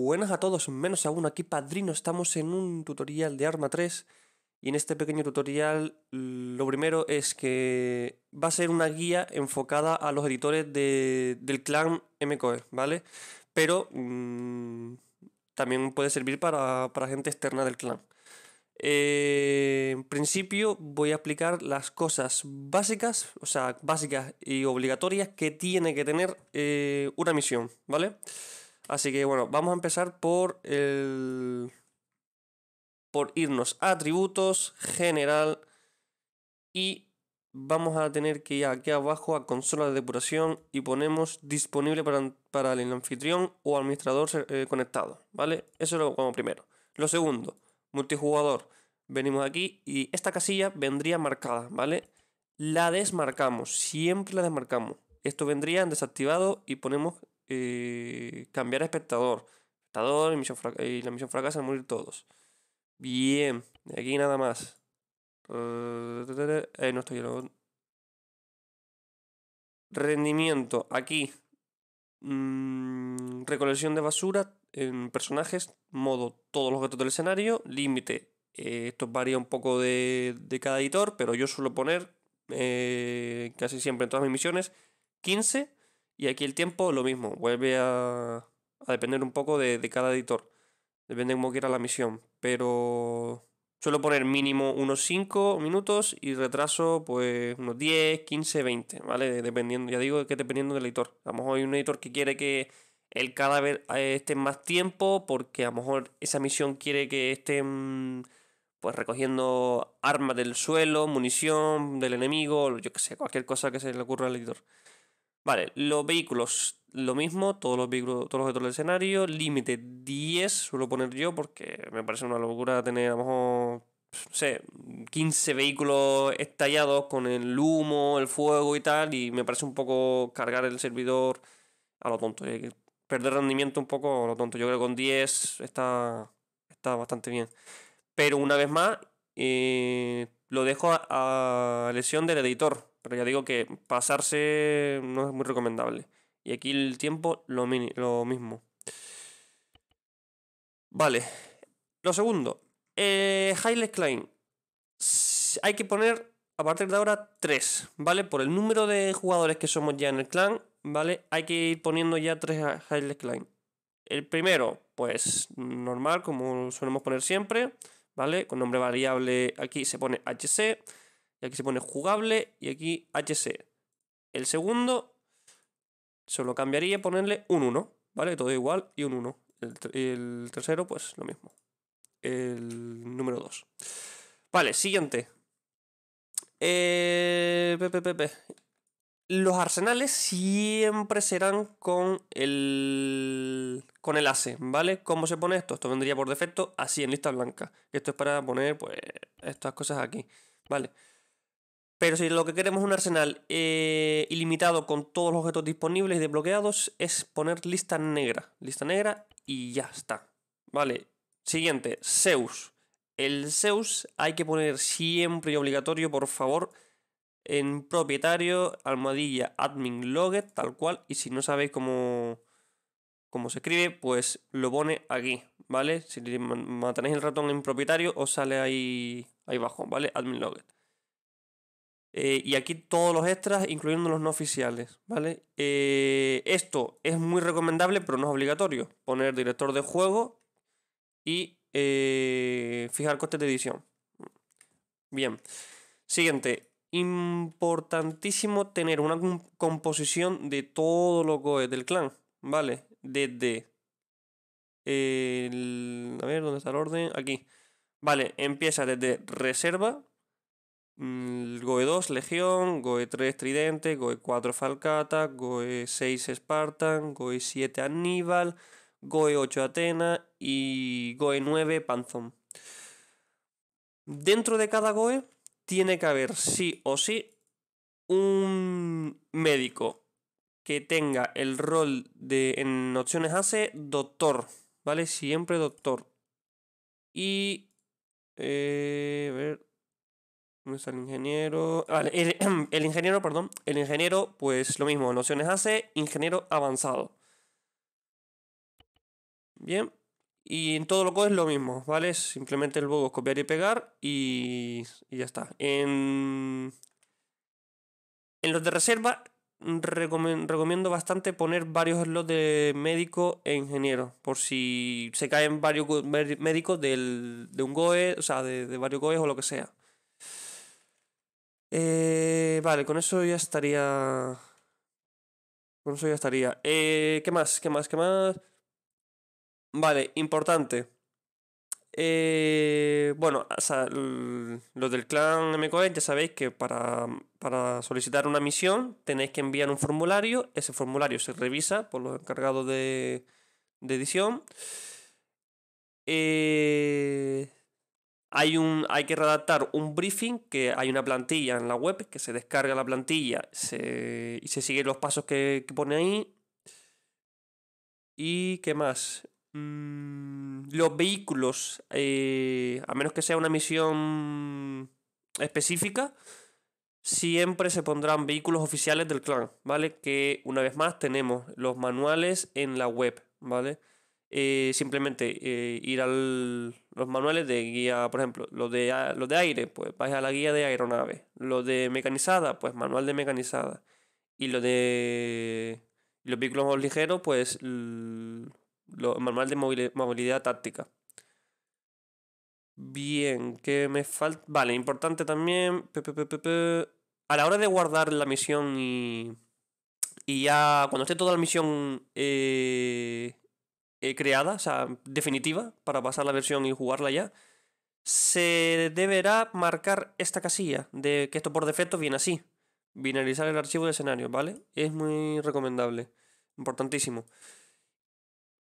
Buenas a todos, menos a uno aquí padrino, estamos en un tutorial de Arma 3 y en este pequeño tutorial lo primero es que va a ser una guía enfocada a los editores del clan MCOE, ¿vale? Pero mm, también puede servir para, gente externa del clan. Eh, en principio voy a explicar las cosas básicas, o sea, básicas y obligatorias que tiene que tener eh, una misión, ¿vale? Así que bueno, vamos a empezar por el, por irnos a atributos, general y vamos a tener que ir aquí abajo a consola de depuración y ponemos disponible para, el anfitrión o administrador eh, conectado, ¿vale? Eso es lo como primero. Lo segundo, multijugador. Venimos aquí y esta casilla vendría marcada, ¿vale? La desmarcamos, siempre la desmarcamos. Esto vendría desactivado y ponemos eh, cambiar a espectador. Espectador y, la misión fracasa morir todos. Bien, aquí nada más. Eh, no estoy Rendimiento, aquí. Mm, recolección de basura en personajes, modo todos los objetos del escenario, límite. Eh, esto varía un poco de, cada editor, pero yo suelo poner eh, casi siempre en todas mis misiones 15 y aquí el tiempo lo mismo, vuelve a, a depender un poco de cada editor. Depende de cómo quiera la misión. Pero suelo poner mínimo unos 5 minutos y retraso pues unos 10, 15, 20, ¿vale? Dependiendo, ya digo que dependiendo del editor. A lo mejor hay un editor que quiere que el cadáver eh, esté más tiempo porque a lo mejor esa misión quiere que estén mm, pues recogiendo armas del suelo, munición del enemigo, yo que sé, cualquier cosa que se le ocurra al editor. Vale, los vehículos. Lo mismo, todos los vehículos, todos los objetos del escenario. Límite 10, suelo poner yo, porque me parece una locura tener a lo no sé, 15 vehículos estallados con el humo, el fuego y tal. Y me parece un poco cargar el servidor a lo tonto. Eh, perder rendimiento un poco a lo tonto. Yo creo que con 10 está, está bastante bien. Pero una vez más, eh, lo dejo a, a lesión del editor. Pero ya digo que pasarse no es muy recomendable. Y aquí el tiempo lo, lo mismo. Vale. Lo segundo. Eh, Klein. Hay que poner a partir de ahora tres ¿vale? Por el número de jugadores que somos ya en el clan, ¿vale? Hay que ir poniendo ya tres Haile Klein. El primero, pues normal, como solemos poner siempre, ¿vale? Con nombre variable aquí se pone HC, y aquí se pone jugable, y aquí HC. El segundo, Solo cambiaría ponerle un 1, ¿vale? Todo igual y un 1. El, el tercero, pues lo mismo. El número 2. Vale, siguiente. Eh, Los arsenales siempre serán con el con el ACE, ¿vale? ¿Cómo se pone esto? Esto vendría por defecto así en lista blanca. Esto es para poner, pues, estas cosas aquí, ¿vale? vale pero si lo que queremos es un arsenal eh, ilimitado con todos los objetos disponibles y desbloqueados, es poner lista negra. Lista negra y ya está. Vale. Siguiente, Zeus. El Zeus hay que poner siempre y obligatorio, por favor, en propietario, almohadilla, admin logget, tal cual. Y si no sabéis cómo, se escribe, pues lo pone aquí, ¿vale? Si mantenéis el ratón en propietario, os sale ahí, ahí abajo, ¿vale? Admin loget. Eh, y aquí todos los extras, incluyendo los no oficiales, ¿vale? Eh, esto es muy recomendable, pero no es obligatorio. Poner director de juego y eh, fijar costes de edición. Bien. Siguiente. Importantísimo tener una composición de todos los goes del clan, ¿vale? Desde... a ver, ¿dónde está el orden? Aquí. Vale, empieza desde reserva, Mm, Goe 2 Legión, Goe 3 Tridente, Goe 4 Falcata, Goe 6 Spartan, Goe 7 Aníbal, Goe 8 Atena y Goe 9 Panzón. Dentro de cada Goe tiene que haber sí o sí un médico que tenga el rol de en opciones hace doctor, ¿vale? Siempre doctor. Y eh, ¿Dónde está el ingeniero? Vale, ah, el, ingeniero, perdón. El ingeniero, pues lo mismo, nociones hace, ingeniero avanzado. Bien. Y en todo lo que es lo mismo, ¿vale? Simplemente el copiar y pegar y, y ya está. En, los de reserva recomiendo bastante poner varios slots de médico e ingeniero. Por si se caen varios médicos de un GOE, o sea, de, de varios GOEs o lo que sea. Eh, vale, con eso ya estaría. Con eso ya estaría. Eh, ¿Qué más? ¿Qué más? ¿Qué más? Vale, importante. Eh, bueno, mm, los del clan MCOE ya sabéis que para, para solicitar una misión tenéis que enviar un formulario. Ese formulario se revisa por los encargados de, de edición. Eh, hay, un, hay que redactar un briefing, que hay una plantilla en la web, que se descarga la plantilla y se siguen los pasos que, pone ahí. ¿Y qué más? Mm, los vehículos, eh, a menos que sea una misión específica, siempre se pondrán vehículos oficiales del clan, ¿vale? Que una vez más tenemos los manuales en la web, ¿vale? Eh, simplemente eh, ir al, los manuales de guía, por ejemplo, los de, los de aire, pues vais a la guía de aeronave. Los de mecanizada, pues manual de mecanizada. Y los de los vehículos ligeros, pues manual de movilidad táctica. Bien, ¿qué me falta? Vale, importante también. A la hora de guardar la misión y. Y ya cuando esté toda la misión eh, eh, creada, o sea, definitiva, para pasar la versión y jugarla ya, se deberá marcar esta casilla de que esto por defecto viene así. Binarizar el archivo de escenario, ¿vale? Es muy recomendable, importantísimo.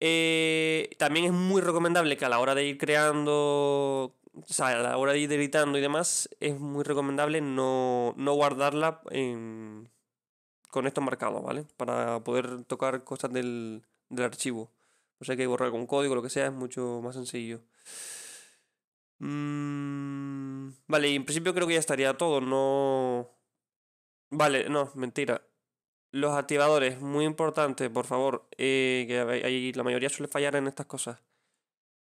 Eh, también es muy recomendable que a la hora de ir creando, o sea, a la hora de ir editando y demás, es muy recomendable no, guardarla con esto marcado, ¿vale? Para poder tocar cosas del archivo o hay que borrar con código, lo que sea, es mucho más sencillo. Mm, vale, y en principio creo que ya estaría todo, no... Vale, no, mentira. Los activadores, muy importante, por favor, eh, que la mayoría suele fallar en estas cosas.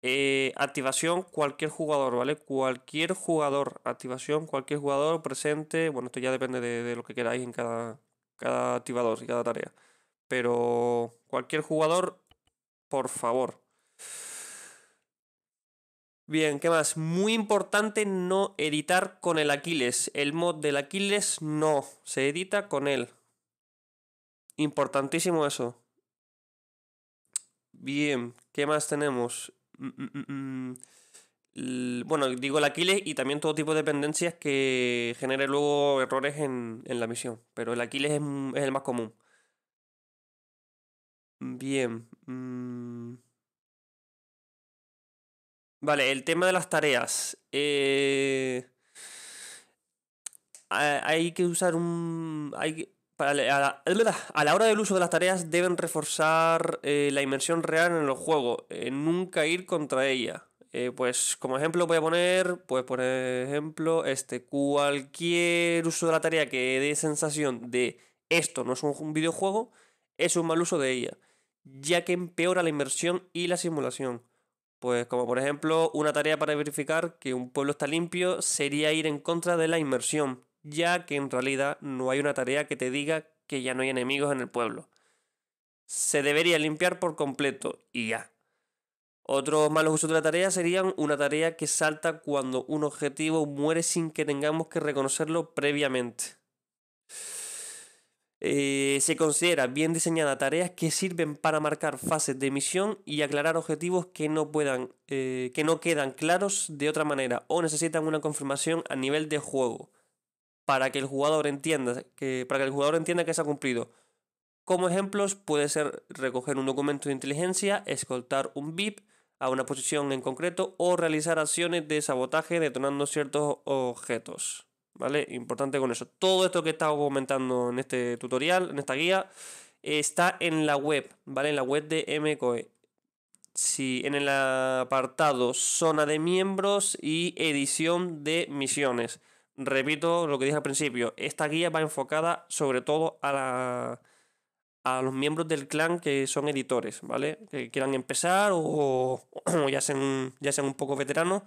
Eh, activación, cualquier jugador, ¿vale? Cualquier jugador, activación, cualquier jugador presente, bueno, esto ya depende de, lo que queráis en cada, cada activador y cada tarea. Pero cualquier jugador por favor. Bien, ¿qué más? Muy importante no editar con el Aquiles. El mod del Aquiles no, se edita con él. Importantísimo eso. Bien, ¿qué más tenemos? Mm, mm, mm, bueno, digo el Aquiles y también todo tipo de dependencias que genere luego errores en, la misión. Pero el Aquiles es el más común. Bien. Mm. Vale, el tema de las tareas. Eh, hay que usar un... Hay a, la, a la hora del uso de las tareas deben reforzar eh, la inmersión real en el juego, eh, nunca ir contra ella. pues como ejemplo voy a poner, pues por ejemplo, este, cualquier uso de la tarea que dé sensación de esto no es un videojuego, es un mal uso de ella ya que empeora la inmersión y la simulación. Pues como por ejemplo, una tarea para verificar que un pueblo está limpio sería ir en contra de la inmersión, ya que en realidad no hay una tarea que te diga que ya no hay enemigos en el pueblo. Se debería limpiar por completo y ya. Otros malos usos de la tarea serían una tarea que salta cuando un objetivo muere sin que tengamos que reconocerlo previamente. Eh, se considera bien diseñada tareas que sirven para marcar fases de misión y aclarar objetivos que no puedan eh, que no quedan claros de otra manera o necesitan una confirmación a nivel de juego para que el jugador entienda que para que el jugador entienda que se ha cumplido. Como ejemplos puede ser recoger un documento de inteligencia, escoltar un VIP a una posición en concreto o realizar acciones de sabotaje detonando ciertos objetos. ¿vale? Importante con eso. Todo esto que he estado comentando en este tutorial, en esta guía, está en la web, ¿vale? En la web de MCOE. Sí, en el apartado zona de miembros y edición de misiones. Repito lo que dije al principio, esta guía va enfocada sobre todo a, a los miembros del clan que son editores, ¿vale? Que quieran empezar o, ya, sean, ya sean un poco veteranos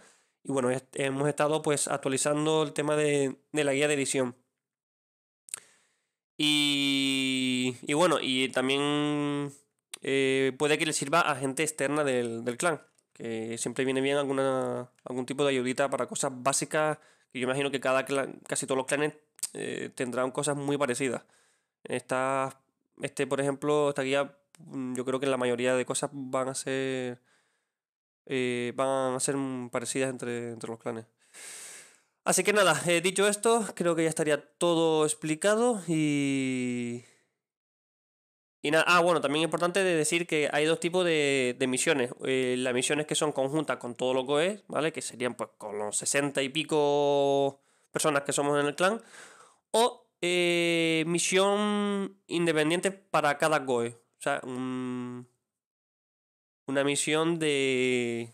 y bueno, hemos estado pues actualizando el tema de, la guía de edición. Y, y bueno, y también eh, puede que le sirva a gente externa del, clan, que siempre viene bien alguna, algún tipo de ayudita para cosas básicas, que yo imagino que cada clan, casi todos los clanes eh, tendrán cosas muy parecidas. Esta, este, por ejemplo, esta guía, yo creo que la mayoría de cosas van a ser eh, van a ser parecidas entre, entre los clanes. Así que nada, he eh, dicho esto, creo que ya estaría todo explicado y... Y ah, bueno, también es importante decir que hay dos tipos de, misiones. Eh, las misiones que son conjuntas con todos los que ¿vale? Que serían pues, con los 60 y pico personas que somos en el clan. O misión independiente para cada GOE. O sea, un, una misión de.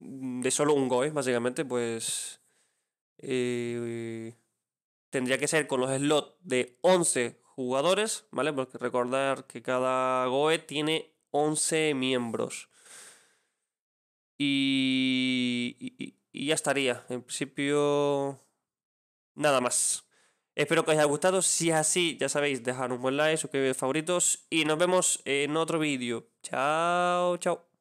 Mm, de solo un GOE, básicamente, pues. Eh, tendría que ser con los slots de 11 jugadores, ¿vale? Porque recordar que cada Goe tiene 11 miembros. y, y ya estaría. En principio, nada más. Espero que os haya gustado. Si es así, ya sabéis, dejar un buen like, suscribiros favoritos y nos vemos en otro vídeo. Chao, chao.